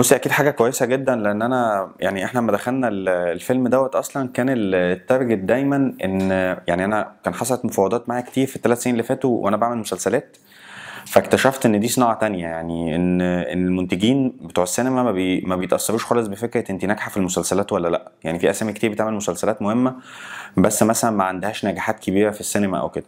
بصي اكيد حاجه كويسه جدا لان انا يعني احنا لما دخلنا الفيلم دوت اصلا كان التارجت دايما ان يعني انا كان حصلت مفاوضات معايا كتير في الثلاث سنين اللي فاتوا وانا بعمل مسلسلات فاكتشفت ان دي صناعه تانية يعني ان ان المنتجين بتوع السينما ما, بي ما بيتاثروش خالص بفكره انت ناجحه في المسلسلات ولا لا يعني في اسامي كتير بتعمل مسلسلات مهمه بس مثلا ما عندهاش نجاحات كبيره في السينما او كده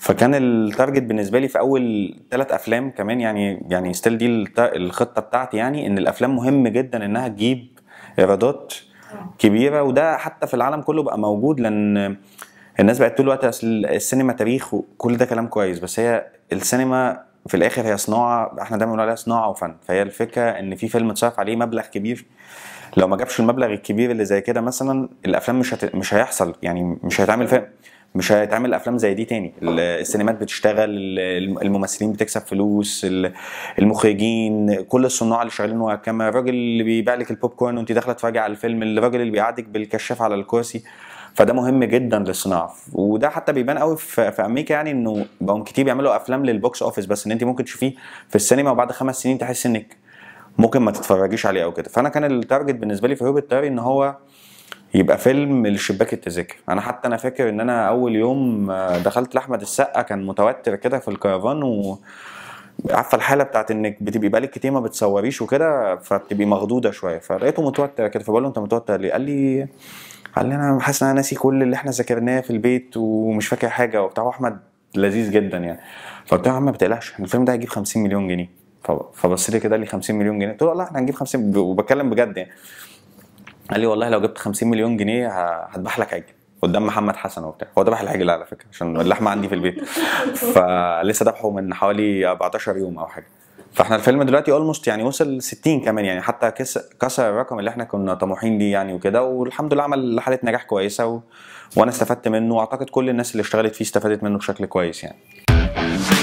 فكان التارجت بالنسبه لي في اول ثلاث افلام كمان يعني يعني ستيل دي الخطه بتاعتي يعني ان الافلام مهم جدا انها تجيب ايرادات كبيره وده حتى في العالم كله بقى موجود لان الناس بقت طول الوقت السينما تاريخ وكل ده كلام كويس بس هي السينما في الاخر هي صناعه احنا دايما بنقول عليها صناعه وفن فهي الفكره ان في فيلم اتصرف عليه مبلغ كبير لو ما جابش المبلغ الكبير اللي زي كده مثلا الافلام مش هت... مش هيحصل يعني مش هيتعمل فيلم مش هيتعمل افلام زي دي تاني السينمات بتشتغل الممثلين بتكسب فلوس المخرجين كل الصناع اللي شغالين ورا الكاميرا الراجل اللي بيبيع لك البوب كورن وانت داخله تتفرجي على الفيلم الراجل اللي بيقعدك بالكشاف على الكرسي فده مهم جدا للصناعه وده حتى بيبان قوي في, امريكا يعني انه بقوا كتير بيعملوا افلام للبوكس اوفيس بس ان انت ممكن تشوفيه في السينما وبعد خمس سنين تحس انك ممكن ما تتفرجيش عليه او كده فانا كان التارجت بالنسبه لي في هوبت تاري ان هو يبقى فيلم الشباك التذاكر انا حتى انا فاكر ان انا اول يوم آه، دخلت لاحمد السقا كان متوتر كده في الكرفان و عارفه الحاله بتاعت انك بتبقي بقالك كتير ما بتصوريش وكده فبتبقي مخضوضه شويه فلقيته متوتر كده فبقول له انت متوتر ليه؟ قال لي قال لي انا حاسس ان انا ناسي كل اللي احنا ذاكرناه في البيت ومش فاكر حاجه وبتاع واحمد لذيذ جدا يعني فقلت له يا عم ما بتقلقش الفيلم ده هيجيب 50 مليون جنيه فبص لي كده قال لي 50 مليون جنيه قلت له لا احنا هنجيب 50 وبتكلم بجد يعني قال لي والله لو جبت 50 مليون جنيه هتبح لك عجل قدام محمد حسن وبتاع هو ذبح العجل على فكره عشان اللحمه عندي في البيت فلسه ذبحه من حوالي 14 يوم او حاجه فاحنا الفيلم دلوقتي اولموست يعني وصل 60 كمان يعني حتى كسر الرقم اللي احنا كنا طموحين ليه يعني وكده والحمد لله عمل حاله نجاح كويسه و... وانا استفدت منه واعتقد كل الناس اللي اشتغلت فيه استفادت منه بشكل كويس يعني